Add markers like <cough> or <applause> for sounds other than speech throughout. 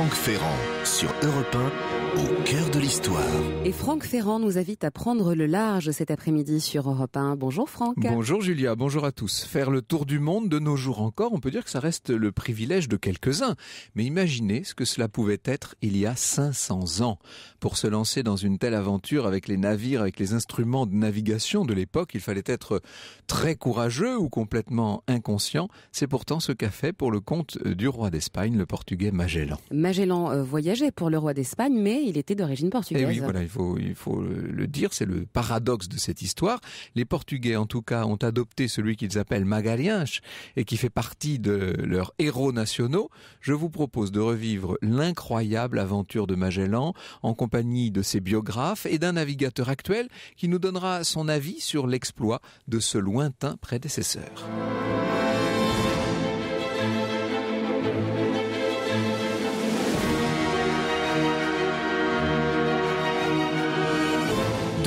Franck Ferrand sur Europe 1, au cœur de l'histoire. Et Franck Ferrand nous invite à prendre le large cet après-midi sur Europe 1. Bonjour Franck. Bonjour Julia, bonjour à tous. Faire le tour du monde de nos jours encore, on peut dire que ça reste le privilège de quelques-uns. Mais imaginez ce que cela pouvait être il y a 500 ans. Pour se lancer dans une telle aventure avec les navires, avec les instruments de navigation de l'époque, il fallait être très courageux ou complètement inconscient. C'est pourtant ce qu'a fait pour le compte du roi d'Espagne, le portugais Magellan. Magellan Magellan euh, voyageait pour le roi d'Espagne, mais il était d'origine portugaise. il faut, il faut le dire, c'est le paradoxe de cette histoire. Les Portugais, en tout cas, ont adopté celui qu'ils appellent Magalhães et qui fait partie de leurs héros nationaux. Je vous propose de revivre l'incroyable aventure de Magellan en compagnie de ses biographes et d'un navigateur actuel qui nous donnera son avis sur l'exploit de ce lointain prédécesseur.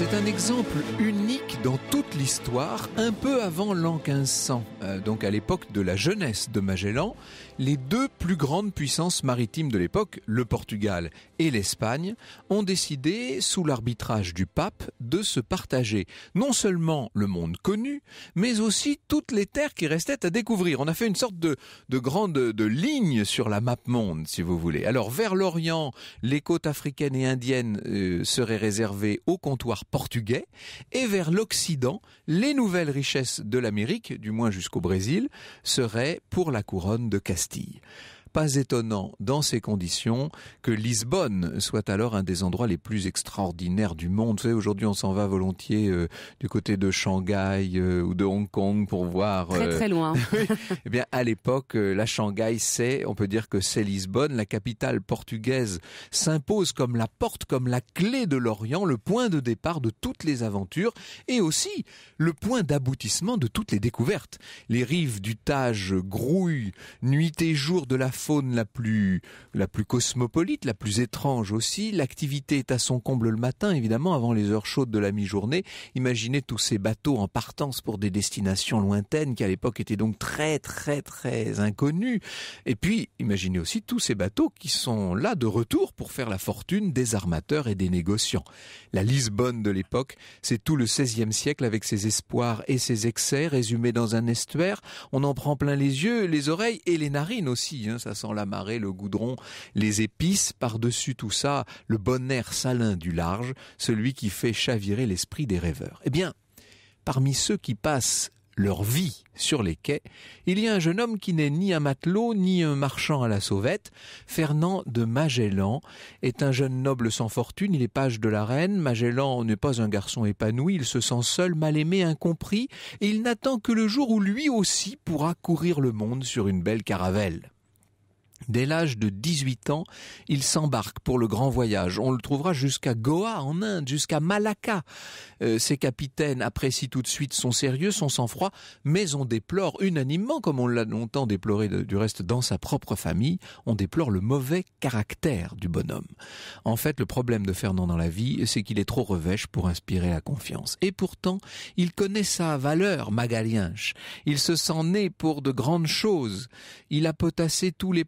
C'est un exemple unique dans toute l'histoire, un peu avant l'an 1500, euh, donc à l'époque de la jeunesse de Magellan, les deux plus grandes puissances maritimes de l'époque, le Portugal et l'Espagne, ont décidé, sous l'arbitrage du pape, de se partager non seulement le monde connu, mais aussi toutes les terres qui restaient à découvrir. On a fait une sorte de, grande ligne sur la map monde, si vous voulez. Alors vers l'Orient, les côtes africaines et indiennes euh, seraient réservées au comptoir portugais, et vers l'Occident, les nouvelles richesses de l'Amérique, du moins jusqu'au Brésil, seraient pour la couronne de Castille. Pas étonnant dans ces conditions que Lisbonne soit alors un des endroits les plus extraordinaires du monde. Vous savez, aujourd'hui on s'en va volontiers euh, du côté de Shanghai euh, ou de Hong Kong pour voir... Très euh, très loin. <laughs> <laughs> Eh bien à l'époque, la Shanghai c'est, on peut dire que c'est Lisbonne, la capitale portugaise s'impose comme la porte, comme la clé de l'Orient, le point de départ de toutes les aventures et aussi le point d'aboutissement de toutes les découvertes. Les rives du Tage grouillent nuit et jour de la faune la plus, la plus cosmopolite, la plus étrange aussi. L'activité est à son comble le matin, évidemment, avant les heures chaudes de la mi-journée. Imaginez tous ces bateaux en partance pour des destinations lointaines qui à l'époque étaient donc très, très, très inconnues. Et puis, imaginez aussi tous ces bateaux qui sont là de retour pour faire la fortune des armateurs et des négociants. La Lisbonne de l'époque, c'est tout le XVIe siècle avec ses espoirs et ses excès résumés dans un estuaire. On en prend plein les yeux, les oreilles et les narines aussi. Hein, ça ça la marée, le goudron, les épices, par-dessus tout ça, le bon air salin du large, celui qui fait chavirer l'esprit des rêveurs. Eh bien, parmi ceux qui passent leur vie sur les quais, il y a un jeune homme qui n'est ni un matelot ni un marchand à la sauvette. Fernand de Magellan est un jeune noble sans fortune, il est page de la reine. Magellan n'est pas un garçon épanoui, il se sent seul, mal aimé, incompris, et il n'attend que le jour où lui aussi pourra courir le monde sur une belle caravelle. Dès l'âge de 18 ans, il s'embarque pour le grand voyage. On le trouvera jusqu'à Goa en Inde, jusqu'à Malacca. Euh, ses capitaines apprécient tout de suite son sérieux, son sang-froid, mais on déplore unanimement, comme on l'a longtemps déploré du reste dans sa propre famille, on déplore le mauvais caractère du bonhomme. En fait, le problème de Fernand dans la vie, c'est qu'il est trop revêche pour inspirer la confiance. Et pourtant, il connaît sa valeur, Magalienche. Il se sent né pour de grandes choses. Il a potassé tous les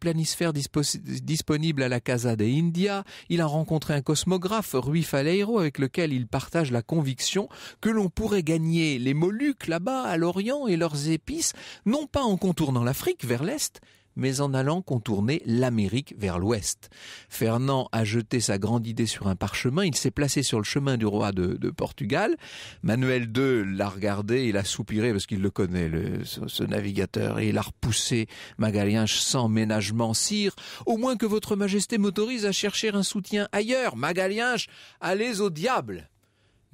disponible à la Casa de India, il a rencontré un cosmographe, Rui Faleiro, avec lequel il partage la conviction que l'on pourrait gagner les Moluques là-bas à l'Orient et leurs épices, non pas en contournant l'Afrique vers l'Est, mais en allant contourner l'Amérique vers l'ouest. Fernand a jeté sa grande idée sur un parchemin, il s'est placé sur le chemin du roi de, Portugal. Manuel II l'a regardé, il a soupiré parce qu'il le connaît, ce, navigateur, et il a repoussé Magalien sans ménagement. Sire, au moins que votre majesté m'autorise à chercher un soutien ailleurs. Magalien, allez au diable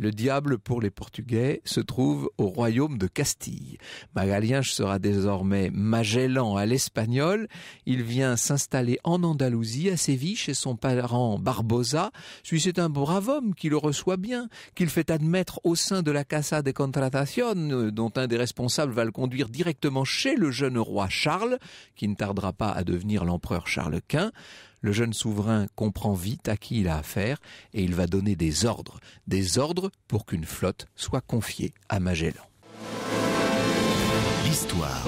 le diable pour les Portugais se trouve au royaume de Castille. Magalienge sera désormais Magellan à l'espagnol. Il vient s'installer en Andalousie, à Séville, chez son parent Barbosa. Suis c'est un brave homme qui le reçoit bien, qu'il fait admettre au sein de la Casa de Contratación, dont un des responsables va le conduire directement chez le jeune roi Charles, qui ne tardera pas à devenir l'empereur Charles Quint le jeune souverain comprend vite à qui il a affaire et il va donner des ordres, des ordres pour qu'une flotte soit confiée à Magellan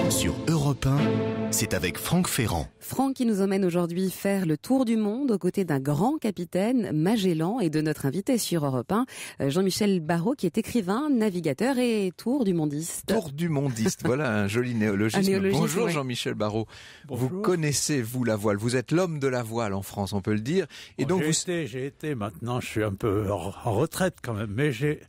sur Europe 1, c'est avec Franck Ferrand. Franck qui nous emmène aujourd'hui faire le tour du monde aux côtés d'un grand capitaine, Magellan, et de notre invité sur Europe 1, euh, Jean-Michel Barraud, qui est écrivain, navigateur et tour du mondiste. Tour du mondiste, voilà un joli néologisme. Bonjour Jean-Michel Barraud. Vous connaissez, vous, la voile. Vous êtes l'homme de la voile en France, on peut le dire. Et donc vous... Été, j'ai été, maintenant je suis un peu en retraite quand même, mais j'ai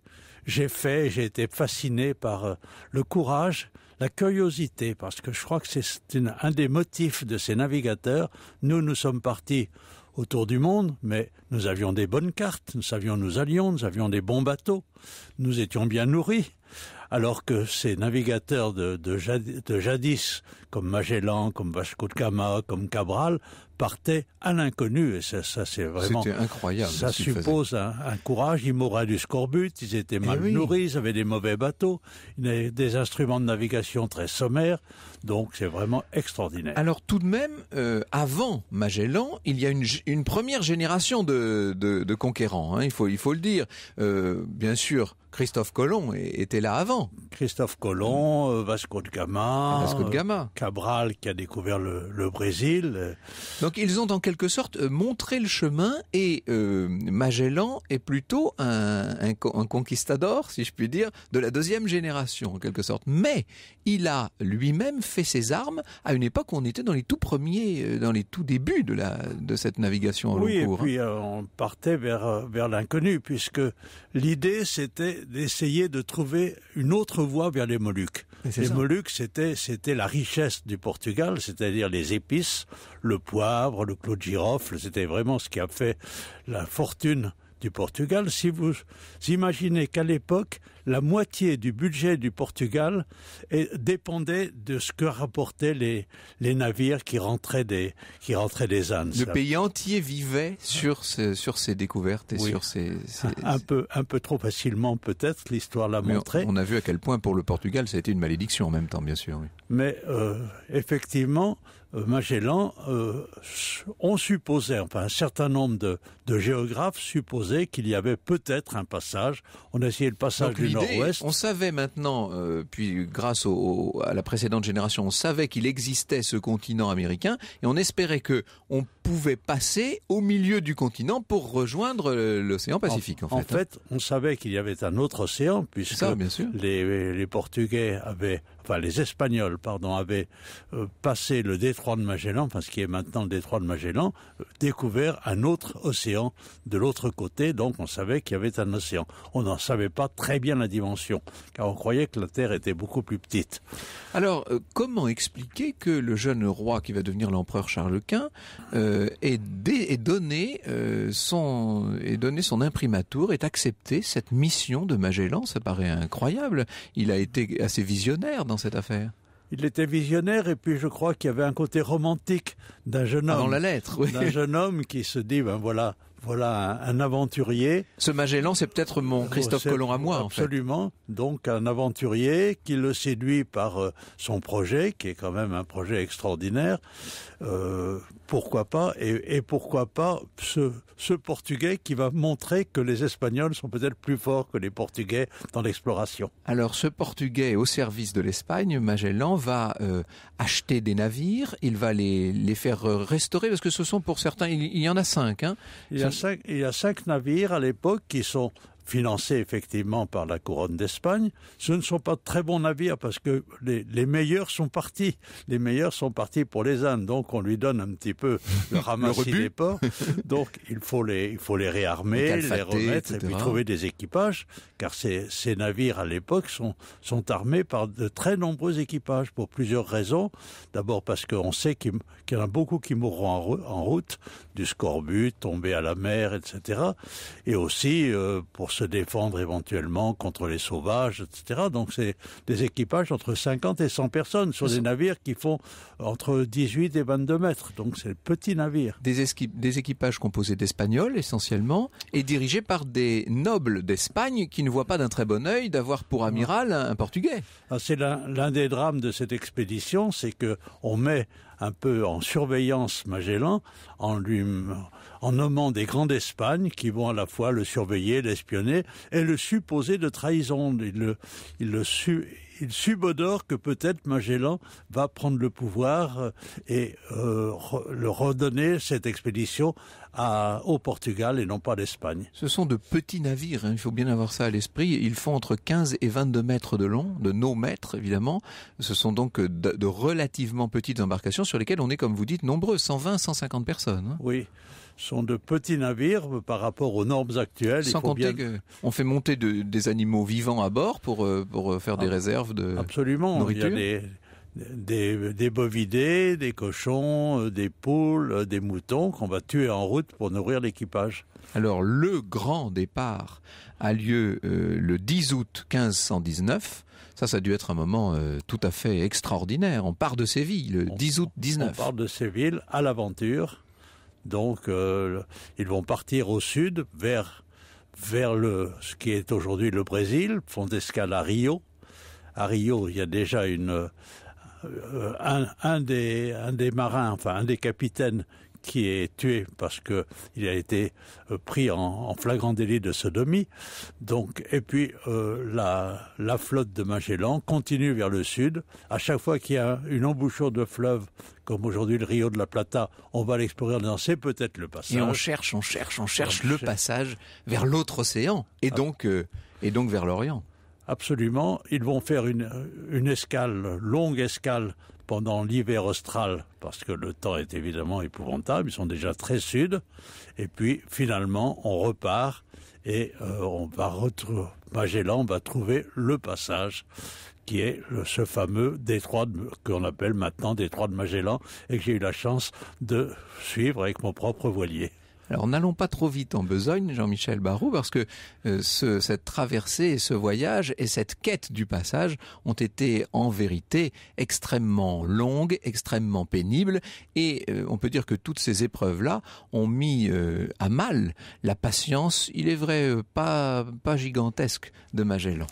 j'ai fait, j'ai été fasciné par euh, le courage la curiosité, parce que je crois que c'est un des motifs de ces navigateurs. Nous, nous sommes partis autour du monde, mais nous avions des bonnes cartes, nous savions où nous allions, nous avions des bons bateaux, nous étions bien nourris, alors que ces navigateurs de, jadis, comme Magellan, comme Vasco de Gama, comme Cabral, partait à l'inconnu. Et ça, c'est vraiment... C'était incroyable. Ça suppose un, courage. Ils mouraient du scorbut, ils étaient eh mal nourris, ils avaient des mauvais bateaux, ils avaient des instruments de navigation très sommaires. Donc c'est vraiment extraordinaire. Alors tout de même, euh, avant Magellan, il y a une, première génération de, de, conquérants, hein. il, faut, il faut le dire. Euh, bien sûr, Christophe Colomb était là avant. Christophe Colomb, euh, Vasco de Gama, Gama. Cabral qui a découvert le, le Brésil. Donc ils ont en quelque sorte euh, montré le chemin et euh, Magellan est plutôt un, conquistador, si je puis dire, de la deuxième génération en quelque sorte. Mais il a lui-même fait ses armes à une époque où on était dans les tout premiers, euh, dans les tout débuts de, la, de cette navigation en oui, cours. Oui, et hein. puis on partait vers, vers l'inconnu puisque l'idée c'était d'essayer de trouver une autre voie vers les Moluques. Les Moluques c'était c'était la richesse du Portugal, c'est-à-dire les épices, le poivre, le clou de girofle, c'était vraiment ce qui a fait la fortune du Portugal. Si vous imaginez qu'à l'époque, la moitié du budget du Portugal dépendait de ce que rapportaient les, navires qui rentraient des, qui rentraient des ânes. Le pays entier vivait sur, sur ces découvertes et sur ces, Un peu, un peu trop facilement peut-être, l'histoire l'a montré. On a vu à quel point pour le Portugal ça a été une malédiction en même temps, bien sûr. Mais euh, effectivement, euh, Magellan, euh, on supposait, enfin un certain nombre de, géographes supposaient qu'il y avait peut-être un passage. On a essayé le passage du nord-ouest. On savait maintenant, euh, puis grâce au, à la précédente génération, on savait qu'il existait ce continent américain et on espérait que on pouvait passer au milieu du continent pour rejoindre l'océan Pacifique. En, hein. fait, on savait qu'il y avait un autre océan puisque les Portugais avaient enfin les Espagnols, pardon, avaient euh, passé le détroit de Magellan, enfin ce qui est maintenant le détroit de Magellan, euh, découvert un autre océan de l'autre côté, donc on savait qu'il y avait un océan. On n'en savait pas très bien la dimension, car on croyait que la Terre était beaucoup plus petite. Alors, euh, comment expliquer que le jeune roi qui va devenir l'empereur Charles Quint ait, donné, son, ait donné son imprimatur, ait accepté cette mission de Magellan Ça paraît incroyable. Il a été assez visionnaire cette affaire il était visionnaire et puis je crois qu'il y avait un côté romantique d'un jeune homme. dans la lettre, D'un jeune homme qui se dit, ben voilà, voilà un, aventurier. Ce Magellan, c'est peut-être mon oh, Christophe Colomb à moi, absolument. Donc un aventurier qui le séduit par euh, son projet, qui est quand même un projet extraordinaire. Euh, pourquoi pas et, pourquoi pas ce, Portugais qui va montrer que les Espagnols sont peut-être plus forts que les Portugais dans l'exploration. Alors ce Portugais au service de l'Espagne, Magellan va euh, acheter des navires, il va les, faire euh, restaurer parce que ce sont pour certains, il, y en a hein. cinq il y a cinq navires à l'époque qui sont financés effectivement par la couronne d'Espagne. Ce ne sont pas de très bons navires parce que les, meilleurs sont partis. Les meilleurs sont partis pour les Indes. Donc on lui donne un petit peu le <laughs> ramassis des ports. Donc il faut les, il faut les réarmer, les, remettre et trouver des équipages. Car ces, ces navires à l'époque sont, sont armés par de très nombreux équipages pour plusieurs raisons. D'abord parce qu'on sait qu'il y en a beaucoup qui mourront en, route, du scorbut, tombés à la mer, etc. Et aussi euh, pour ceux se défendre éventuellement contre les sauvages, etc. Donc c'est des équipages entre 50 et 100 personnes sur des navires qui font entre 18 et 22 mètres. Donc c'est petits navires. Des, équipages composés d'Espagnols essentiellement et dirigés par des nobles d'Espagne qui ne voient pas d'un très bon oeil d'avoir pour ah. amiral un, Portugais. Ah, c'est l'un des drames de cette expédition, c'est que on met un peu en surveillance Magellan en lui en nommant des grands d'Espagne qui vont à la fois le surveiller, l'espionner et le supposer de trahison. Il le, il le il subodore que peut-être Magellan va prendre le pouvoir euh, et euh, le redonner cette expédition au Portugal et non pas d'Espagne. Ce sont de petits navires, hein, il faut bien avoir ça à l'esprit. Ils font entre 15 et 22 mètres de long, de nos mètres évidemment. Ce sont donc euh, de, relativement petites embarcations sur lesquelles on est, comme vous dites, nombreux, 120, 150 personnes. Hein. Oui, Oui sont de petits navires par rapport aux normes actuelles. Sans compter qu'on fait monter des animaux vivants à bord pour, euh, pour euh, faire des ah, réserves de absolument. nourriture. des des, bovidés, des cochons, euh, des poules, euh, des moutons qu'on va tuer en route pour nourrir l'équipage. Alors le grand départ a lieu euh, le 10 août 1519. Ça, ça a dû être un moment tout à fait extraordinaire. On part de Séville le 10 août 19. On part de Séville à l'aventure. Donc ils vont partir au sud vers vers le ce qui est aujourd'hui le Brésil, font escale à Rio. À Rio, il y a déjà une euh, un, des, un des marins, enfin un des capitaines qui est tué parce que il a été euh, pris en, flagrant délit de sodomie. Donc, et puis euh, la, la, flotte de Magellan continue vers le sud. À chaque fois qu'il y a une embouchure de fleuve, comme aujourd'hui le Rio de la Plata, on va l'explorer dans c'est peut-être le passage. Et on cherche, on cherche, on cherche le passage vers l'autre océan et ah. donc et donc vers l'Orient absolument. Ils vont faire une, une escale, longue escale pendant l'hiver austral, parce que le temps est évidemment épouvantable, ils sont déjà très sud, et puis finalement on repart et euh, on va retrouver, Magellan va trouver le passage qui est ce fameux détroit qu'on appelle maintenant détroit de Magellan et que j'ai eu la chance de suivre avec mon propre voilier. Alors n'allons pas trop vite en besogne, Jean-Michel Barou, parce que euh, cette traversée ce voyage et cette quête du passage ont été en vérité extrêmement longues, extrêmement pénibles, et euh, on peut dire que toutes ces épreuves-là ont mis euh, à mal la patience, il est vrai, pas, pas gigantesque de Magellan.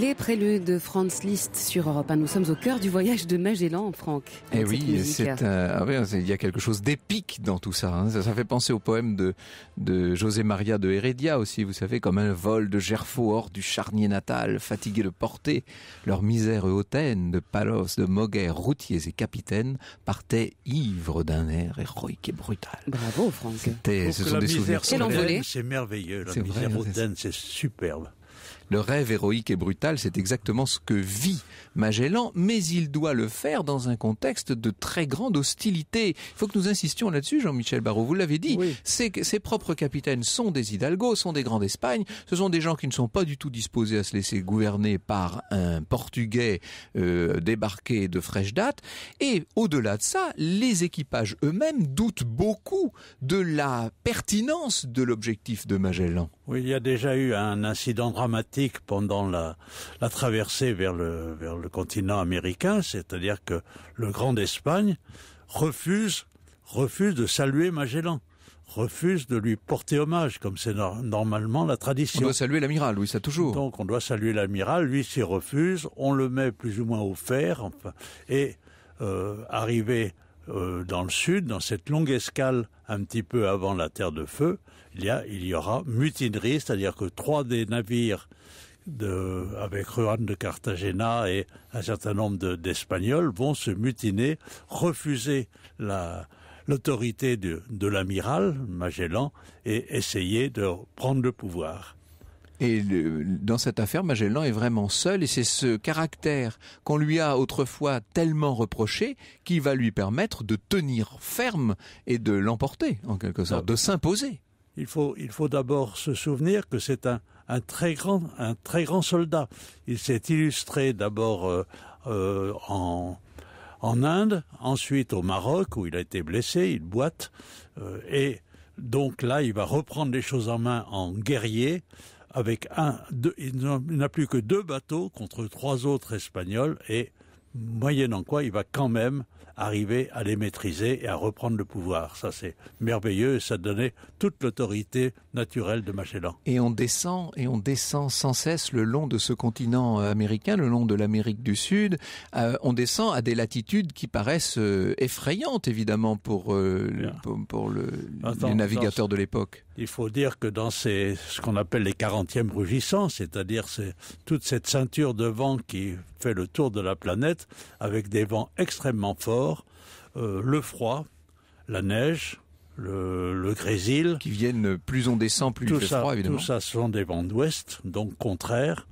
Les préludes de Franz Liszt sur Europe Nous sommes au cœur du voyage de Magellan, Franck. Eh ah oui, c'est il y a quelque chose d'épique dans tout hein. ça, ça, fait penser au poème de, de José Maria de Heredia aussi, vous savez, comme un vol de Gerfaux hors du charnier natal, fatigué de porter. Leur misère hautaine de Palos, de Moguer, routiers et capitaines partaient ivres d'un air héroïque et brutal. Bravo, Franck. ce sont des souvenirs. C'est merveilleux. La misère hautaine, c'est superbe. Le rêve héroïque et brutal, c'est exactement ce que vit Magellan, mais il doit le faire dans un contexte de très grande hostilité. Il faut que nous insistions là-dessus, Jean-Michel Barrault. Vous l'avez dit, ses, propres capitaines sont des Hidalgos, sont des grands d'Espagne. Ce sont des gens qui ne sont pas du tout disposés à se laisser gouverner par un Portugais euh, débarqué de fraîche date. Et au-delà de ça, les équipages eux-mêmes doutent beaucoup de la pertinence de l'objectif de Magellan. Oui, il y a déjà eu un incident dramatique pendant la, traversée vers le, continent américain, c'est-à-dire que le Grand d'Espagne refuse, refuse de saluer Magellan refuse de lui porter hommage, comme c'est normalement la tradition. On doit saluer l'amiral, oui, ça toujours. Donc on doit saluer l'amiral, lui s'y refuse, on le met plus ou moins au fer, enfin, et euh, arrivé euh, dans le sud, dans cette longue escale un petit peu avant la Terre de Feu, il y, aura mutinerie, c'est-à-dire que trois des navires avec Juan de Cartagena et un certain nombre d'Espagnols vont se mutiner, refuser l'autorité de, l'amiral Magellan et essayer de prendre le pouvoir. Et dans cette affaire, Magellan est vraiment seul et c'est ce caractère qu'on lui a autrefois tellement reproché qui va lui permettre de tenir ferme et de l'emporter, en quelque sorte, ah. de s'imposer il faut, il faut d'abord se souvenir que c'est un, très grand, un très grand soldat. Il s'est illustré d'abord euh, euh, en, en Inde, ensuite au Maroc où il a été blessé, il boite, euh, et donc là il va reprendre les choses en main en guerrier. Avec un, deux, il n'a plus que deux bateaux contre trois autres espagnols et moyennant quoi il va quand même arriver à les maîtriser et à reprendre le pouvoir. Ça, c'est merveilleux et ça donnait toute l'autorité naturel de Magellan. Et on descend, et on descend sans cesse le long de ce continent euh, américain, le long de l'Amérique du Sud. Euh, on descend à des latitudes qui paraissent euh, effrayantes, évidemment, pour, pour, les navigateurs de l'époque. Il faut dire que dans ces, ce qu'on appelle les 40e rugissants, c'est-à-dire toute cette ceinture de vent qui fait le tour de la planète, avec des vents extrêmement forts, le froid, la neige, le, le, Grésil. Qui viennent plus on descend, plus il fait froid, évidemment. Tout ça, ce sont des vents d'ouest, donc contraires.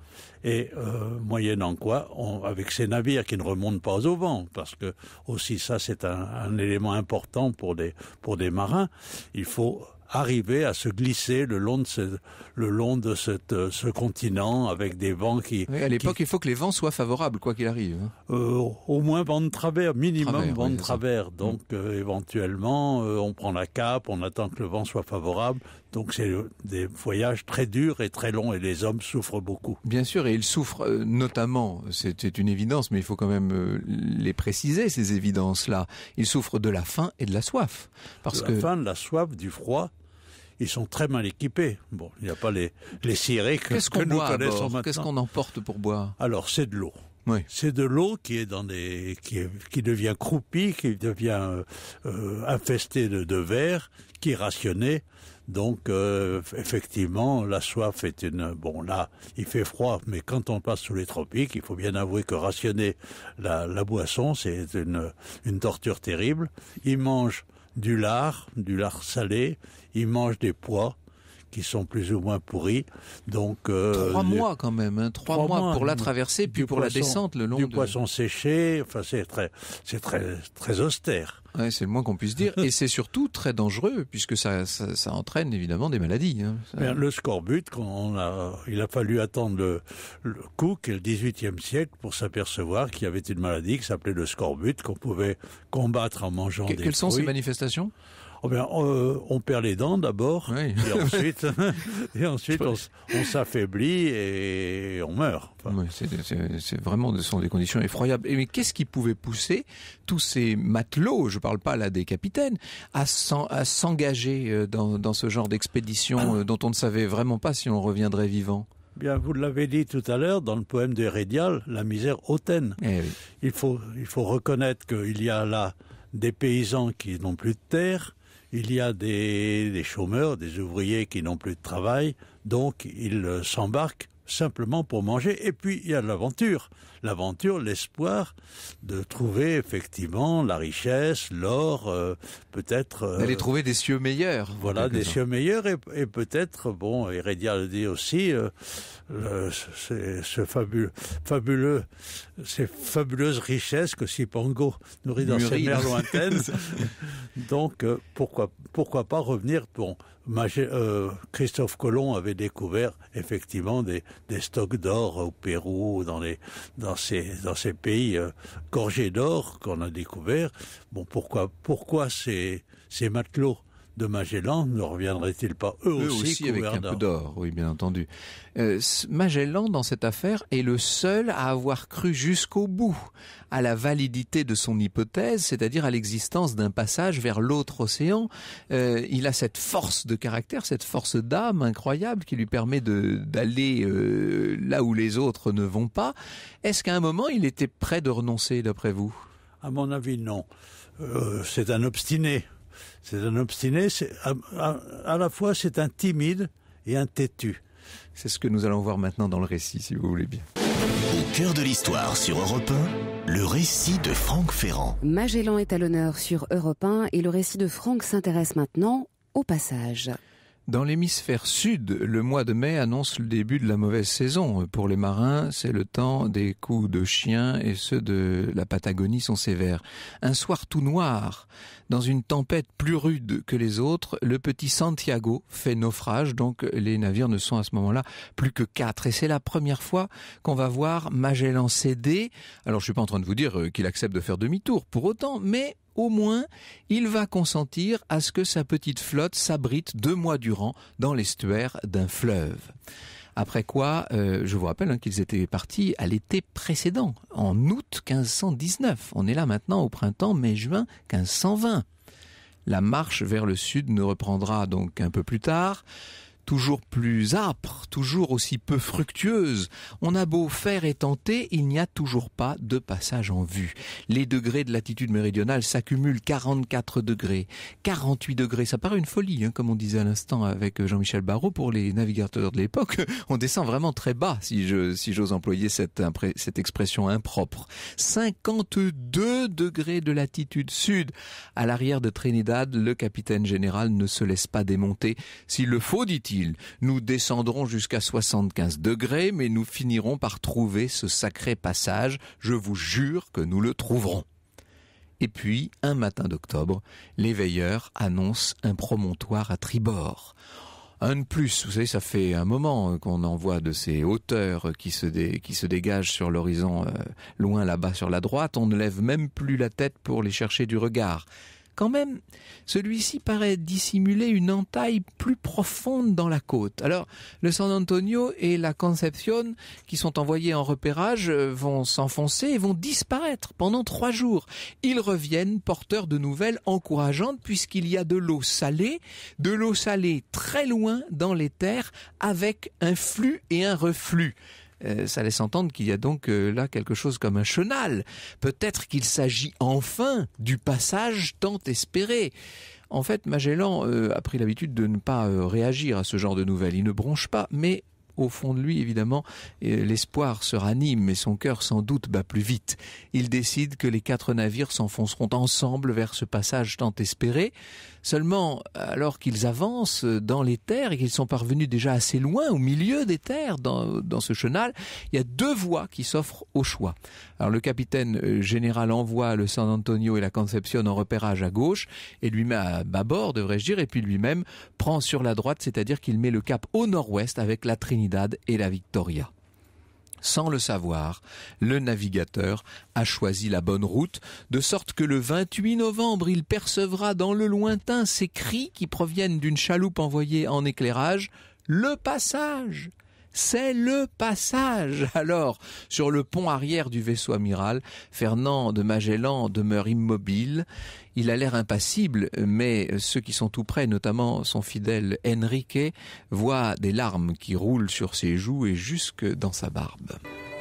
Et euh, moyennant quoi, avec ces navires qui ne remontent pas au vent, parce que aussi ça c'est un, un, élément important pour des pour des marins, il faut arriver à se glisser le long de ce, le long de euh, ce continent avec des vents qui. à l'époque, il faut que les vents soient favorables, quoi qu'il arrive. Hein. Euh, au moins vent de travers, minimum vent de travers. Donc mm. euh, éventuellement, on prend la cape, on attend que le vent soit favorable. Donc c'est des voyages très durs et très longs et les hommes souffrent beaucoup. Bien sûr, et ils souffrent notamment, c'est une évidence, mais il faut quand même les préciser, ces évidences-là. Ils souffrent de la faim et de la soif. Parce de la faim, de la soif, du froid, ils sont très mal équipés. Bon, il n'y a pas les, les cirés que, nous connaissons maintenant. Qu'est-ce qu'on emporte pour boire Alors, c'est de l'eau. Oui. C'est de l'eau qui est dans des qui, qui devient croupie, qui devient euh, infestée de, de verre, qui est rationnée. Donc euh, effectivement, la soif est une bon là, il fait froid, mais quand on passe sous les tropiques, il faut bien avouer que rationner la, la boisson, c'est une une torture terrible. Ils mangent du lard, du lard salé, il mange des pois, qui sont plus ou moins pourris. Donc euh, trois mois quand même, hein. trois, mois, pour la traversée, puis pour la descente le long du poisson séché. Enfin, c'est très, c'est très, très austère. c'est le moins qu'on puisse dire. <laughs> Et c'est surtout très dangereux puisque ça, entraîne évidemment des maladies. Hein. Le scorbut, il a fallu attendre le, le Cook et le XVIIIe siècle pour s'apercevoir qu'il y avait une maladie qui s'appelait le scorbut qu'on pouvait combattre en mangeant des Quelles sont ces manifestations Oh ben, euh, on, perd les dents d'abord, <laughs> et ensuite, et ensuite on, s'affaiblit et on meurt. c'est vraiment ce sont des conditions effroyables. mais qu'est-ce qui pouvait pousser tous ces matelots, je ne parle pas là des capitaines, à s'engager euh, dans, ce genre d'expédition euh, dont on ne savait vraiment pas si on reviendrait vivant Bien, vous l'avez dit tout à l'heure dans le poème Rédial, la misère hautaine. Eh il faut, il faut reconnaître qu'il y a là des paysans qui n'ont plus de terre, il y a des, chômeurs, des ouvriers qui n'ont plus de travail, donc ils euh, s'embarquent simplement pour manger. Et puis il y a l'aventure, l'aventure, l'espoir de trouver effectivement la richesse, l'or, euh, peut-être. Euh, D'aller trouver des cieux meilleurs. Voilà, des cieux meilleurs et, peut-être, bon, Hérédia le dit aussi, euh, ce fabuleux, fabuleux, ces fabuleuses richesses que Sipango nourrit dans ses mers lointaines. <laughs> Donc pourquoi pourquoi pas revenir bon euh, Christophe Colomb avait découvert effectivement des, des stocks d'or au Pérou, dans, les, dans, ces, dans ces pays euh, gorgés d'or qu'on a découvert. Bon, pourquoi, pourquoi ces, ces matelots de Magellan, ne reviendrait-il pas eux, aussi, avec un peu d'or Oui, bien entendu. Euh, Magellan, dans cette affaire, est le seul à avoir cru jusqu'au bout à la validité de son hypothèse, c'est-à-dire à, l'existence d'un passage vers l'autre océan. Euh, il a cette force de caractère, cette force d'âme incroyable qui lui permet d'aller euh, là où les autres ne vont pas. Est-ce qu'à un moment, il était prêt de renoncer, d'après vous À mon avis, non. c'est un obstiné. C'est un obstiné, à, à, la fois c'est un timide et un têtu. C'est ce que nous allons voir maintenant dans le récit, si vous voulez bien. Au cœur de l'histoire sur Europe 1, le récit de Franck Ferrand. Magellan est à l'honneur sur Europe 1 et le récit de Franck s'intéresse maintenant au passage. Dans l'hémisphère sud, le mois de mai annonce le début de la mauvaise saison. Pour les marins, c'est le temps des coups de chien et ceux de la Patagonie sont sévères. Un soir tout noir, dans une tempête plus rude que les autres, le petit Santiago fait naufrage, donc les navires ne sont à ce moment-là plus que quatre. Et c'est la première fois qu'on va voir Magellan céder. Alors je suis pas en train de vous dire euh, qu'il accepte de faire demi-tour pour autant, mais au moins, il va consentir à ce que sa petite flotte s'abrite deux mois durant dans l'estuaire d'un fleuve. Après quoi, euh, je vous rappelle hein, qu'ils étaient partis à l'été précédent, en août 1519. On est là maintenant au printemps, mai-juin 1520. La marche vers le sud ne reprendra donc un peu plus tard toujours plus âpre, toujours aussi peu fructueuse. On a beau faire et tenter, il n'y a toujours pas de passage en vue. Les degrés de latitude méridionale s'accumulent 44 degrés, 48 degrés. Ça paraît une folie, hein, comme on disait à l'instant avec Jean-Michel Barrault pour les navigateurs de l'époque. <laughs> On descend vraiment très bas, si je, si j'ose employer cette, cette expression impropre. 52 degrés de latitude sud. À l'arrière de Trinidad, le capitaine général ne se laisse pas démonter. S'il le faut, dit-il, nous descendrons jusqu'à 75 degrés, mais nous finirons par trouver ce sacré passage, je vous jure que nous le trouverons. Et puis, un matin d'octobre, l'éveilleur annonce un promontoire à tribord. Un de plus, vous savez, ça fait un moment qu'on en voit de ces hauteurs qui se, qui se dégagent sur l'horizon euh, loin là-bas sur la droite, on ne lève même plus la tête pour les chercher du regard quand même, celui-ci paraît dissimuler une entaille plus profonde dans la côte. Alors, le San Antonio et la Concepción, qui sont envoyés en repérage, euh, vont s'enfoncer et vont disparaître pendant trois jours. Ils reviennent porteurs de nouvelles encourageantes puisqu'il y a de l'eau salée, de l'eau salée très loin dans les terres avec un flux et un reflux. Euh, ça laisse entendre qu'il y a donc euh, là quelque chose comme un chenal. Peut-être qu'il s'agit enfin du passage tant espéré. En fait, Magellan euh, a pris l'habitude de ne pas réagir à ce genre de nouvelles. Il ne bronche pas, mais au fond de lui, évidemment, l'espoir se ranime et son cœur sans doute bat plus vite. Il décide que les quatre navires s'enfonceront ensemble vers ce passage tant espéré. Seulement, alors qu'ils avancent dans les terres et qu'ils sont parvenus déjà assez loin, au milieu des terres, dans, ce chenal, il y a deux voies qui s'offrent au choix. Alors le capitaine euh, général envoie le San Antonio et la Concepción en repérage à gauche et lui met à bâbord, devrais-je dire, et puis lui-même prend sur la droite, c'est-à-dire qu'il met le cap au nord-ouest avec la Trinité et la Victoria. Sans le savoir, le navigateur a choisi la bonne route, de sorte que le 28 novembre, il percevra dans le lointain ces cris qui proviennent d'une chaloupe envoyée en éclairage, le passage. C'est le passage. <laughs> Alors, sur le pont arrière du vaisseau amiral, Fernand de Magellan demeure immobile. Il a l'air impassible, mais ceux qui sont tout près, notamment son fidèle Enrique, voient des larmes qui roulent sur ses joues et jusque dans sa barbe.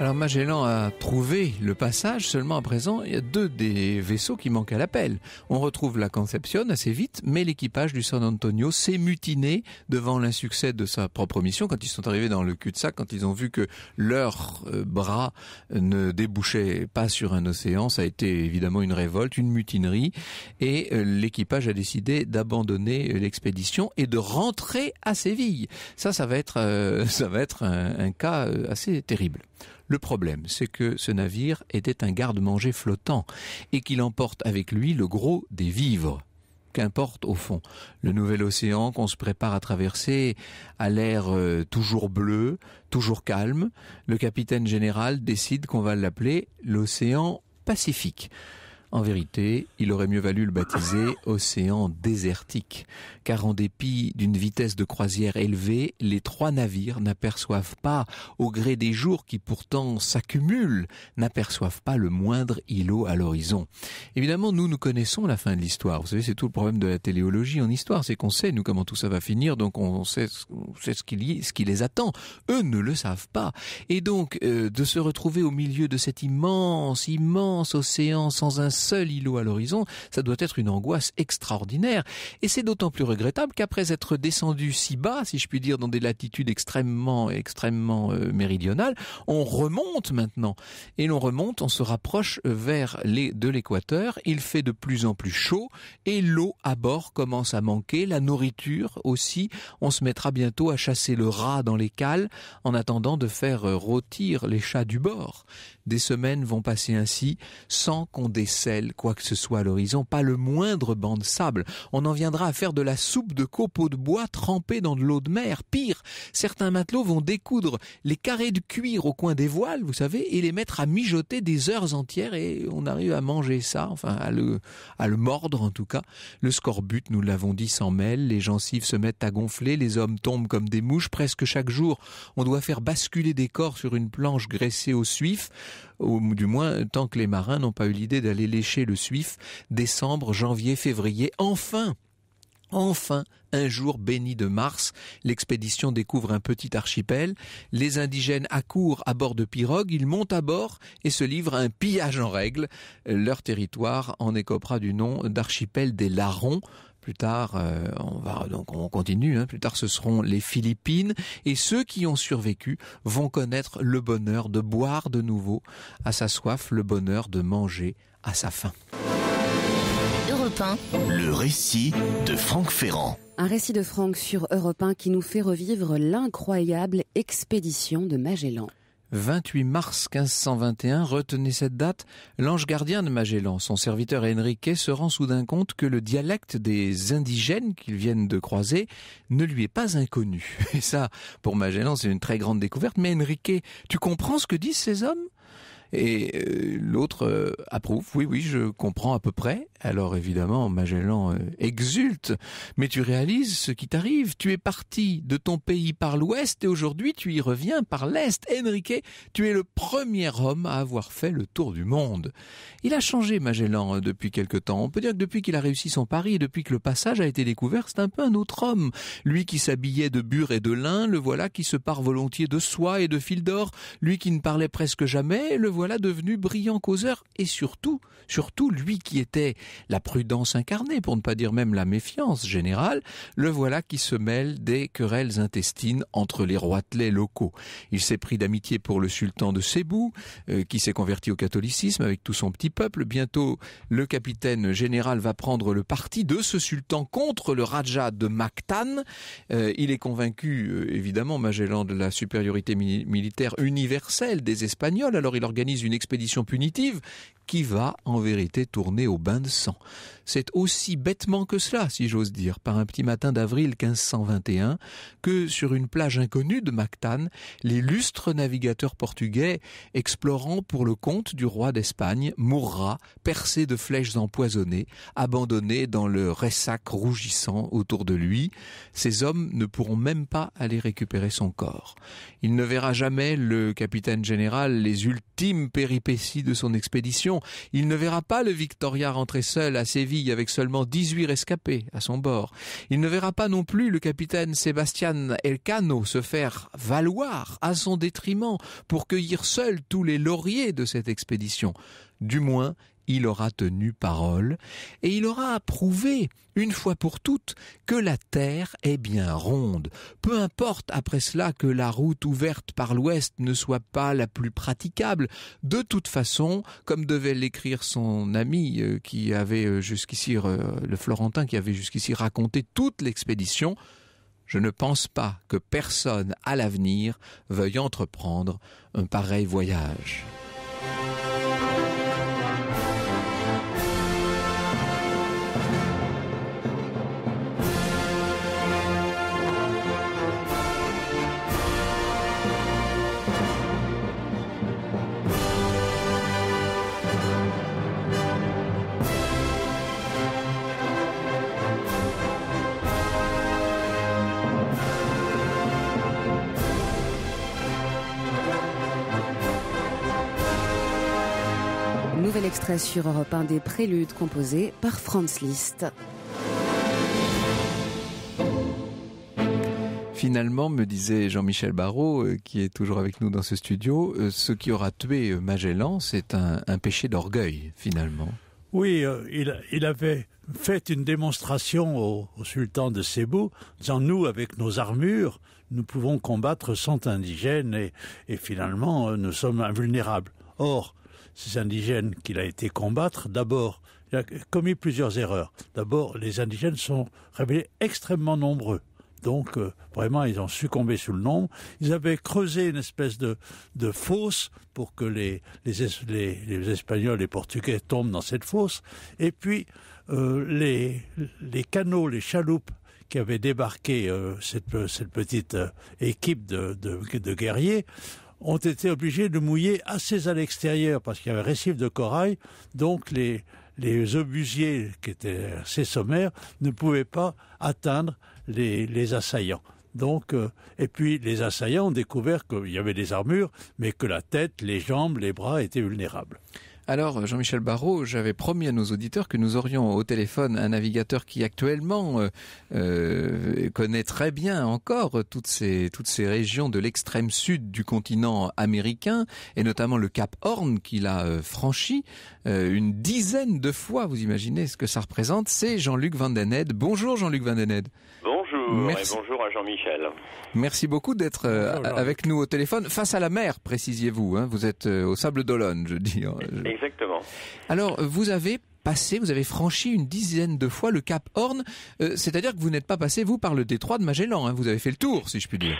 Alors Magellan a trouvé le passage, seulement à présent, il y a deux des vaisseaux qui manquent à l'appel. On retrouve la Concepcion assez vite, mais l'équipage du San Antonio s'est mutiné devant l'insuccès de sa propre mission quand ils sont arrivés dans le cul-de-sac, quand ils ont vu que leur euh, bras ne débouchait pas sur un océan. Ça a été évidemment une révolte, une mutinerie, et euh, l'équipage a décidé d'abandonner l'expédition et de rentrer à Séville. Ça, ça va être, euh, <laughs> ça va être un cas assez terrible. Le problème, c'est que ce navire était un garde-manger flottant et qu'il emporte avec lui le gros des vivres. Qu'importe au fond, le nouvel océan qu'on se prépare à traverser a l'air euh, toujours bleu, toujours calme. Le capitaine général décide qu'on va l'appeler l'océan Pacifique. En vérité, il aurait mieux valu le baptiser Océan désertique, car en dépit d'une vitesse de croisière élevée, les trois navires n'aperçoivent pas, au gré des jours qui pourtant s'accumulent, n'aperçoivent pas le moindre îlot à l'horizon. Évidemment, nous, nous connaissons la fin de l'histoire. Vous savez, c'est tout le problème de la téléologie en histoire, c'est qu'on sait, nous, comment tout ça va finir, donc on sait, ce, qui, ce qui les attend. Eux ne le savent pas. Et donc, euh, de se retrouver au milieu de cet immense, immense océan sans un seul îlot à l'horizon, ça doit être une angoisse extraordinaire. Et c'est d'autant plus regrettable qu'après être descendu si bas, si je puis dire, dans des latitudes extrêmement, extrêmement euh, méridionales, on remonte maintenant. Et l'on remonte, on se rapproche euh, vers les, de l'équateur, il fait de plus en plus chaud, et l'eau à bord commence à manquer, la nourriture aussi, on se mettra bientôt à chasser le rat dans les cales, en attendant de faire euh, rôtir les chats du bord. Des semaines vont passer ainsi, sans qu'on décède quoi que ce soit à l'horizon, pas le moindre banc de sable. On en viendra à faire de la soupe de copeaux de bois trempés dans de l'eau de mer. Pire, certains matelots vont découdre les carrés de cuir au coin des voiles, vous savez, et les mettre à mijoter des heures entières et on arrive à manger ça, enfin à le, à le mordre en tout cas. Le scorbut, nous l'avons dit, s'en mêle, les gencives se mettent à gonfler, les hommes tombent comme des mouches presque chaque jour. On doit faire basculer des corps sur une planche graissée au suif du moins tant que les marins n'ont pas eu l'idée d'aller lécher le suif décembre, janvier, février. Enfin, Enfin, un jour béni de mars, l'expédition découvre un petit archipel, les indigènes accourent à bord de pirogues, ils montent à bord et se livrent à un pillage en règle. Leur territoire en écopera du nom d'archipel des Larrons, plus tard, euh, on va donc on continue. Hein. plus tard, ce seront les Philippines et ceux qui ont survécu vont connaître le bonheur de boire de nouveau à sa soif, le bonheur de manger à sa faim. Le récit de Franck Ferrand. Un récit de Franck sur Europe qui nous fait revivre l'incroyable expédition de Magellan. 28 mars 1521, retenez cette date, l'ange gardien de Magellan, son serviteur Enrique, se rend soudain compte que le dialecte des indigènes qu'ils viennent de croiser ne lui est pas inconnu. <laughs> Et ça, pour Magellan, c'est une très grande découverte. Mais Enrique, tu comprends ce que disent ces hommes et euh, l'autre euh, approuve. Oui, oui, je comprends à peu près. Alors évidemment, Magellan euh, exulte. Mais tu réalises ce qui t'arrive. Tu es parti de ton pays par l'ouest et aujourd'hui tu y reviens par l'est. Enrique, tu es le premier homme à avoir fait le tour du monde. Il a changé Magellan depuis quelque temps. On peut dire que depuis qu'il a réussi son pari et depuis que le passage a été découvert, c'est un peu un autre homme. Lui qui s'habillait de bure et de lin, le voilà qui se part volontiers de soie et de fil d'or. Lui qui ne parlait presque jamais, le voilà voilà devenu brillant causeur et surtout, surtout lui qui était la prudence incarnée, pour ne pas dire même la méfiance générale, le voilà qui se mêle des querelles intestines entre les roitelets locaux. Il s'est pris d'amitié pour le sultan de Sébou, euh, qui s'est converti au catholicisme avec tout son petit peuple. Bientôt, le capitaine général va prendre le parti de ce sultan contre le Raja de Mactan. Euh, il est convaincu, euh, évidemment, Magellan, de la supériorité militaire universelle des Espagnols. Alors il organise une expédition punitive qui va en vérité tourner au bain de sang. C'est aussi bêtement que cela, si j'ose dire, par un petit matin d'avril 1521, que sur une plage inconnue de Mactan, l'illustre navigateur portugais, explorant pour le compte du roi d'Espagne, mourra, percé de flèches empoisonnées, abandonné dans le ressac rougissant autour de lui. Ces hommes ne pourront même pas aller récupérer son corps. Il ne verra jamais le capitaine général, les ultimes péripéties péripétie de son expédition, il ne verra pas le Victoria rentrer seul à Séville avec seulement 18 rescapés à son bord. Il ne verra pas non plus le capitaine Sebastian Elcano se faire valoir à son détriment pour cueillir seul tous les lauriers de cette expédition. Du moins, il aura tenu parole, et il aura prouvé une fois pour toutes, que la Terre est bien ronde, peu importe après cela que la route ouverte par l'Ouest ne soit pas la plus praticable, de toute façon, comme devait l'écrire son ami euh, qui avait euh, jusqu'ici, euh, le Florentin qui avait jusqu'ici raconté toute l'expédition, je ne pense pas que personne à l'avenir veuille entreprendre un pareil voyage. l'extrait sur Europe 1 des préludes composés par Franz Liszt. finalement, me disait Jean-Michel Barrault, euh, qui est toujours avec nous dans ce studio, euh, ce qui aura tué euh, Magellan, c'est un, péché d'orgueil, finalement. Oui, il, avait fait une démonstration au, sultan de Cebu, disant nous, avec nos armures, nous pouvons combattre sans indigènes et, et finalement, nous sommes invulnérables. Or, ces indigènes qu'il a été combattre, d'abord, il a commis plusieurs erreurs. D'abord, les indigènes sont révélés extrêmement nombreux. Donc, euh, vraiment, ils ont succombé sous le nombre. Ils avaient creusé une espèce de, fosse pour que les, les, et les, Espagnols, Portugais tombent dans cette fosse. Et puis, euh, les, les canaux, les chaloupes qui avaient débarqué euh, cette, petite équipe de guerriers ont été obligés de mouiller assez à l'extérieur parce qu'il y avait un récif de corail, donc les, les obusiers qui étaient assez sommaires ne pouvaient pas atteindre les, les assaillants. Donc, euh, et puis les assaillants ont découvert qu'il y avait des armures, mais que la tête, les jambes, les bras étaient vulnérables. Alors, Jean-Michel Barrault, j'avais promis à nos auditeurs que nous aurions au téléphone un navigateur qui actuellement euh, euh, connaît très bien encore toutes ces, toutes ces régions de l'extrême sud du continent américain, et notamment le Cap Horn qu'il a euh, franchi une dizaine de fois. Vous imaginez ce que ça représente C'est Jean-Luc Vandened. Bonjour Jean-Luc Vandened. Bonjour. bonjour Jean-Michel. Merci beaucoup d'être euh, avec nous au téléphone, face à la mer, précisiez-vous. Hein. Vous êtes euh, au Sable d'Olonne, je dis. Hein. Exactement. Alors, vous avez passé, vous avez franchi une dizaine de fois le Cap Horn, euh, c'est-à-dire que vous n'êtes pas passé, vous, par le détroit de Magellan, hein. vous avez fait le tour, si je puis dire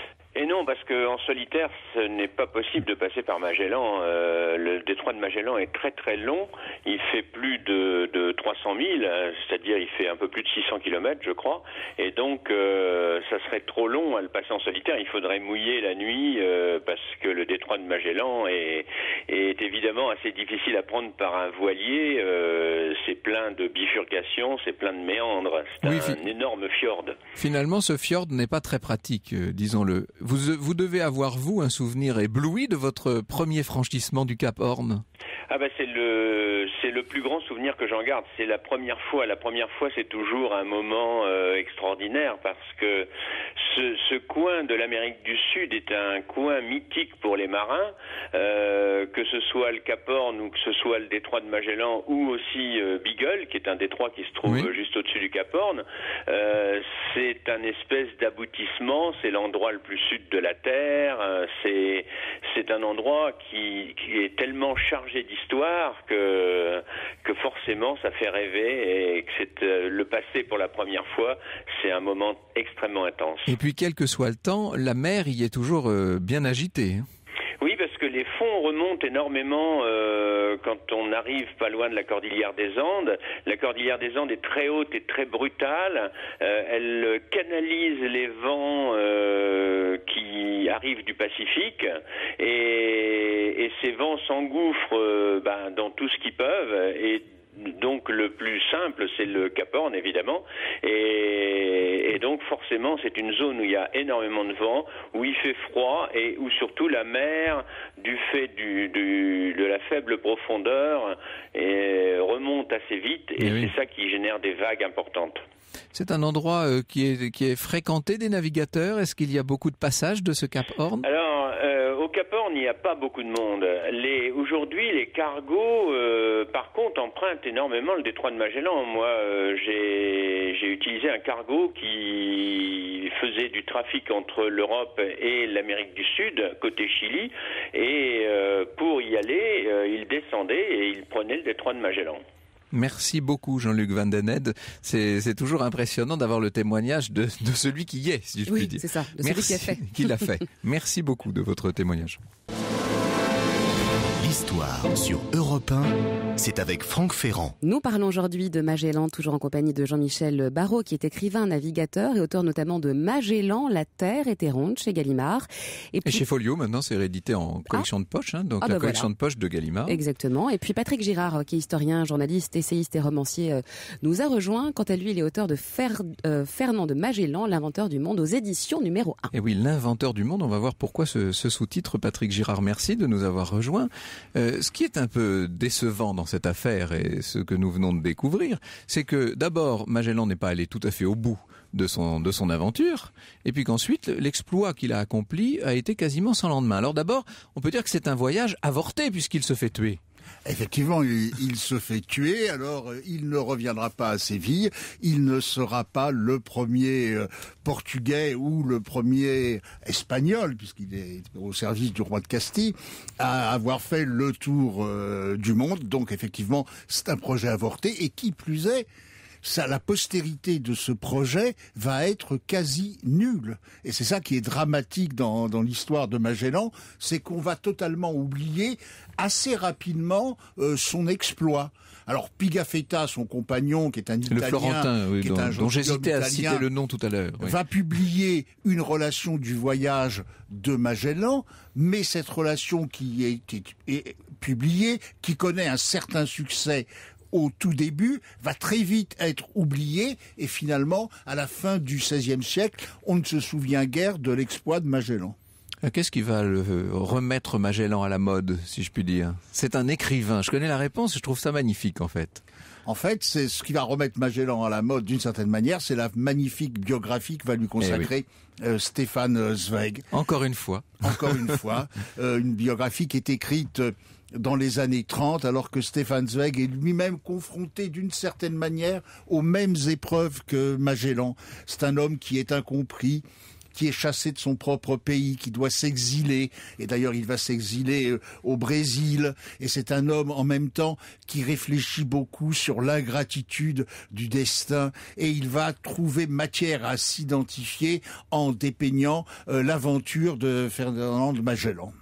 parce qu'en solitaire, ce n'est pas possible de passer par Magellan. Euh, le détroit de Magellan est très très long. Il fait plus de, 300 000, c'est-à-dire il fait un peu plus de 600 km, je crois. Et donc, euh, ça serait trop long à le passer en solitaire. Il faudrait mouiller la nuit euh, parce que le détroit de Magellan est, est, évidemment assez difficile à prendre par un voilier. c'est plein de bifurcations, c'est plein de méandres. C'est un, énorme fjord. Finalement, ce fjord n'est pas très pratique, disons-le. Vous, vous devez avoir, vous, un souvenir ébloui de votre premier franchissement du Cap Horn. Ah ben, c'est le le plus grand souvenir que j'en garde. C'est la première fois. La première fois, c'est toujours un moment euh, extraordinaire parce que ce, coin de l'Amérique du Sud est un coin mythique pour les marins, euh, que ce soit le Cap Horn ou que ce soit le détroit de Magellan ou aussi euh, Beagle, qui est un détroit qui se trouve juste au-dessus du Cap Horn. c'est un espèce d'aboutissement. C'est l'endroit le plus sud de la Terre. c'est c'est un endroit qui est tellement chargé d'histoire que que forcément ça fait rêver et que c'est euh, le passé pour la première fois, c'est un moment extrêmement intense. Et puis quel que soit le temps, la mer y est toujours euh, bien agitée. Hein les fonds remontent énormément euh, quand on arrive pas loin de la cordillère des Andes. La cordillère des Andes est très haute et très brutale. Euh, elle canalise les vents euh, qui arrivent du Pacifique et, ces vents s'engouffrent ben, dans tout ce qu'ils peuvent et donc le plus simple, c'est le Cap Horn évidemment, et et donc forcément, c'est une zone où il y a énormément de vent, où il fait froid et où surtout la mer, du fait de la faible profondeur, et remonte assez vite et, eh c'est ça qui génère des vagues importantes. C'est un endroit euh, qui, est, fréquenté des navigateurs. Est-ce qu'il y a beaucoup de passages de ce cap Horn il n'y a pas beaucoup de monde. aujourd'hui, les cargos, euh, par contre, empruntent énormément le détroit de Magellan. Moi, euh, j'ai, utilisé un cargo qui faisait du trafic entre l'Europe et l'Amérique du Sud, côté Chili, et euh, pour y aller, il descendait et il prenait le détroit de Magellan. Merci beaucoup Jean-Luc Vandened. C'est toujours impressionnant d'avoir le témoignage de, celui qui y est, si je puis dire. c'est ça, qui, a fait. <laughs> qui l'a fait. Merci beaucoup de votre témoignage. L'histoire sur Europe 1, c'est avec Franck Ferrand. Nous parlons aujourd'hui de Magellan, toujours en compagnie de Jean-Michel Barraud, qui est écrivain, navigateur et auteur notamment de Magellan, La Terre était ronde chez Gallimard. Et, chez Folio, maintenant, c'est réédité en collection ah. de poche, hein, donc ah la bah collection de poche de Gallimard. Exactement. Et puis Patrick Girard, euh, qui est historien, journaliste, essayiste et romancier, euh, nous a rejoint. Quant à lui, il est auteur de euh, Fernand de Magellan, l'inventeur du monde, aux éditions numéro 1. Et oui, l'inventeur du monde, on va voir pourquoi ce, ce sous-titre. Patrick Girard, merci de nous avoir rejoint. Euh, ce qui est un peu décevant dans cette affaire et ce que nous venons de découvrir, c'est que d'abord Magellan n'est pas allé tout à fait au bout de son aventure et puis qu'ensuite l'exploit qu'il a accompli a été quasiment sans lendemain. Alors d'abord, on peut dire que c'est un voyage avorté puisqu'il se fait tuer. Effectivement, il, se fait tuer, alors euh, il ne reviendra pas à Séville, il ne sera pas le premier euh, portugais ou le premier espagnol, puisqu'il est au service du roi de Castille, à avoir fait le tour euh, du monde. Donc effectivement, c'est un projet avorté, et qui plus est, la postérité de ce projet va être quasi nulle. Et c'est ça qui est dramatique dans, l'histoire de Magellan, c'est qu'on va totalement oublier assez rapidement euh, son exploit. Alors Pigafetta, son compagnon, qui est un Italien, le Florentin, qui dont, j'hésitais à citer le nom tout à l'heure, va publier une relation du voyage de Magellan, mais cette relation qui est publiée, qui connaît un certain succès au tout début va très vite être oublié et finalement, à la fin du XVIe siècle, on ne se souvient guère de l'exploit de Magellan. Euh, qu'est-ce qui va euh, remettre Magellan à la mode, si je puis dire C'est un écrivain. Je connais la réponse, je trouve ça magnifique en fait. En fait, c'est ce qui va remettre Magellan à la mode d'une certaine manière, c'est la magnifique biographie que va lui eh consacrer euh, Stéphane Zweig. Encore une fois. Encore une fois, <laughs> une biographie qui est écrite dans les années 30, alors que Stéphane Zweig est lui-même confronté d'une certaine manière aux mêmes épreuves que Magellan. C'est un homme qui est incompris, qui est chassé de son propre pays, qui doit s'exiler. Et d'ailleurs, il va s'exiler euh, au Brésil. Et c'est un homme en même temps qui réfléchit beaucoup sur l'ingratitude du destin. Et il va trouver matière à s'identifier en dépeignant euh, l'aventure de Ferdinand Magellan.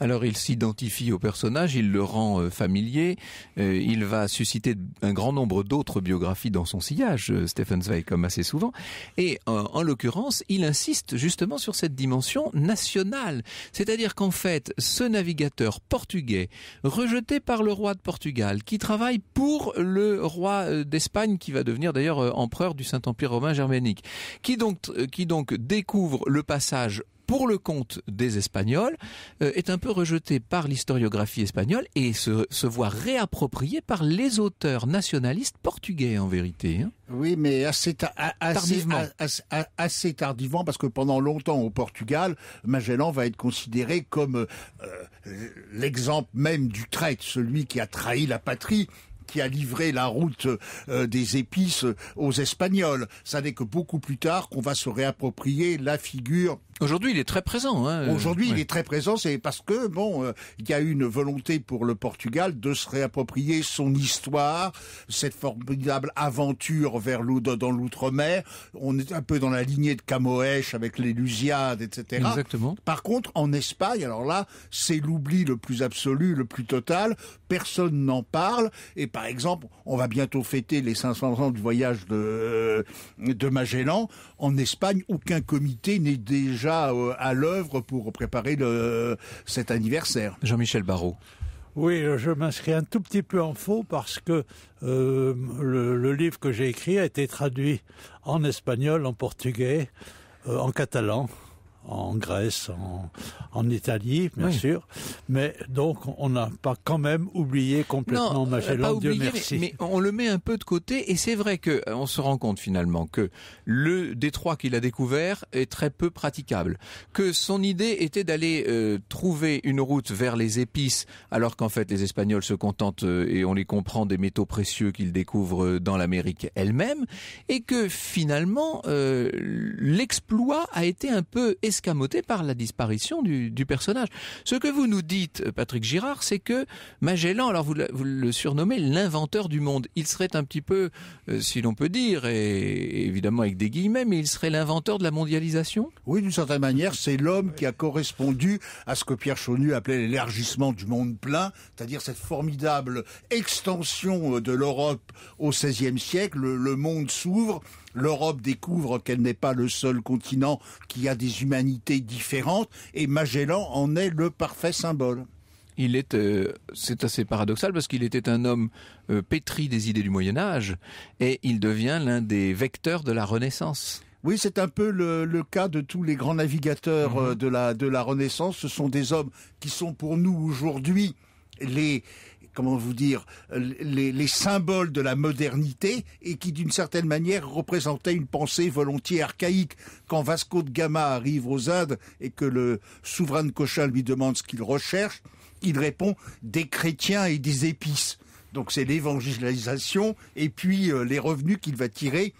Alors il s'identifie au personnage, il le rend euh, familier, euh, il va susciter un grand nombre d'autres biographies dans son sillage, euh, Stephen Zweig, comme assez souvent. Et en l'occurrence, il insiste justement sur cette dimension nationale. C'est-à-dire qu'en fait, ce navigateur portugais, rejeté par le roi de Portugal, qui travaille pour le roi d'Espagne, qui va devenir d'ailleurs empereur du Saint-Empire romain germanique, qui donc, qui donc découvre le passage pour le compte des Espagnols, euh, est un peu rejeté par l'historiographie espagnole et se, voit réapproprié par les auteurs nationalistes portugais en vérité. Hein. Oui, mais assez, tardivement. Assez, tardivement, parce que pendant longtemps au Portugal, Magellan va être considéré comme euh, euh, l'exemple même du traître, celui qui a trahi la patrie qui a livré la route des épices aux Espagnols. Ça n'est que beaucoup plus tard qu'on va se réapproprier la figure Aujourd'hui, il est très présent. Hein. Euh, Aujourd'hui, il est très présent, c'est parce que bon, euh, il y a eu une volonté pour le Portugal de se réapproprier son histoire, cette formidable aventure vers dans l'outre-mer. On est un peu dans la lignée de Camoëche avec les Lusiades, etc. Exactement. Par contre, en Espagne, alors là, c'est l'oubli le plus absolu, le plus total. Personne n'en parle. Et par exemple, on va bientôt fêter les 500 ans du voyage de euh, de Magellan. En Espagne, aucun comité n'est déjà euh, à l'œuvre pour préparer cet anniversaire. Jean-Michel Barrault. Oui, euh, je m'inscris un tout petit peu en faux parce que euh, le, livre que j'ai écrit a été traduit en espagnol, en portugais, en catalan en Grèce, en, en Italie, bien sûr. Mais donc, on n'a pas quand même oublié complètement euh, Magellan, Dieu merci. Mais, on le met un peu de côté, et c'est vrai que euh, on se rend compte finalement que le détroit qu'il a découvert est très peu praticable, que son idée était d'aller euh, trouver une route vers les épices, alors qu'en fait les Espagnols se contentent, et on les comprend, des métaux précieux qu'ils découvrent dans l'Amérique elle-même, et que finalement l'exploit a été un peu escamotée par la disparition du, personnage. Ce que vous nous dites, Patrick Girard, c'est que Magellan, alors vous, le surnommez l'inventeur du monde, il serait un petit peu, euh, si l'on peut dire, et évidemment avec des guillemets, mais il serait l'inventeur de la mondialisation Oui, d'une certaine manière, c'est l'homme qui a correspondu à ce que Pierre Chaunu appelait l'élargissement du monde plein, c'est-à-dire cette formidable extension euh, de l'Europe au XVIe siècle, le monde s'ouvre l'Europe découvre qu'elle n'est pas le seul continent qui a des humanités différentes, et Magellan en est le parfait symbole il est, euh, c'est assez paradoxal parce qu'il était un homme euh, pétri des idées du Moyen Âge et il devient l'un des vecteurs de la Renaissance. Oui, c'est un peu le, cas de tous les grands navigateurs mhm. euh, de la de la Renaissance. Ce sont des hommes qui sont pour nous aujourd'hui les comment vous dire, euh, les, symboles de la modernité et qui, d'une certaine manière, représentaient une pensée volontiers archaïque. Quand Vasco de Gama arrive aux Indes et que le souverain de Cochin lui demande ce qu'il recherche, il répond des chrétiens et des épices. Donc c'est l'évangélisation et puis euh, les revenus qu'il va tirer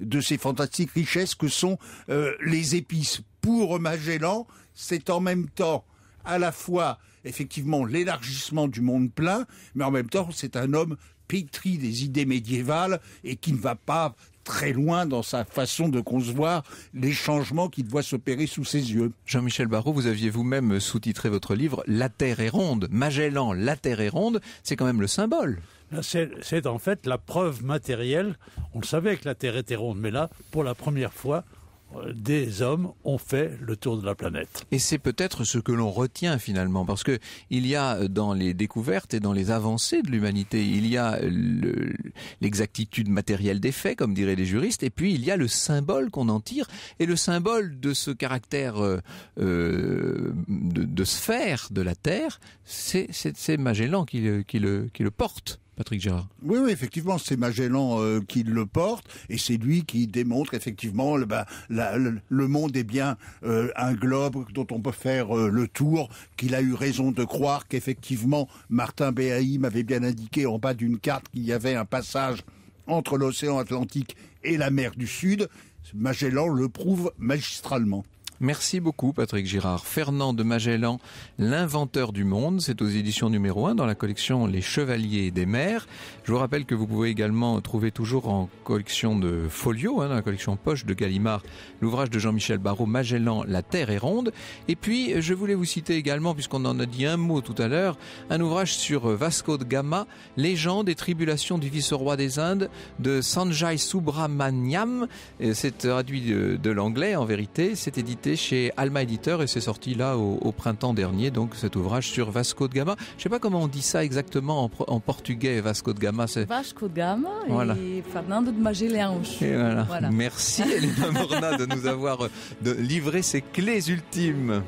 de ces fantastiques richesses que sont euh, les épices. Pour Magellan, c'est en même temps à la fois effectivement l'élargissement du monde plein, mais en même temps, c'est un homme pétri des idées médiévales et qui ne va pas très loin dans sa façon de concevoir les changements qui doivent s'opérer sous ses yeux. Jean-Michel Barrault, vous aviez vous-même sous-titré votre livre La Terre est ronde. Magellan, la Terre est ronde, c'est quand même le symbole. Ben, c'est en fait la preuve matérielle. On le savait que la Terre était ronde, mais là, pour la première fois, des hommes ont fait le tour de la planète. Et c'est peut-être ce que l'on retient finalement, parce que il y a euh, dans les découvertes et dans les avancées de l'humanité, il y a euh, l'exactitude matérielle des faits, comme diraient les juristes, et puis il y a le symbole qu'on en tire, et le symbole de ce caractère euh, de, sphère de la Terre, c'est Magellan qui le porte. Patrick Oui, effectivement, c'est Magellan euh, qui le porte, et c'est lui qui démontre effectivement le, bah, monde est bien euh, un globe dont on peut faire euh, le tour, qu'il a eu raison de croire qu'effectivement Martin Béhaï avait bien indiqué en bas d'une carte qu'il y avait un passage entre l'océan Atlantique et la mer du Sud. Magellan le prouve magistralement. Merci beaucoup Patrick Girard. Fernand de Magellan, l'inventeur du monde, c'est aux éditions numéro 1 dans la collection Les Chevaliers des Mers. Je vous rappelle que vous pouvez également trouver toujours en collection de folio, hein, dans la collection poche de Gallimard, l'ouvrage de Jean-Michel Barraud, Magellan, La Terre est ronde. Et puis, je voulais vous citer également, puisqu'on en a dit un mot tout à l'heure, un ouvrage sur Vasco de Gama, Légende et tribulations du vice-roi des Indes de Sanjay Subramaniam. C'est traduit de l'anglais en vérité, c'est édité chez Alma Éditeur et c'est sorti là au, printemps dernier, donc cet ouvrage sur Vasco de Gama. Je sais pas comment on dit ça exactement en, portugais, Vasco de Gama. Vasco de Gama et Fernando de Magellan. Merci Elena <laughs> Morna de nous avoir euh, de livré ses clés ultimes.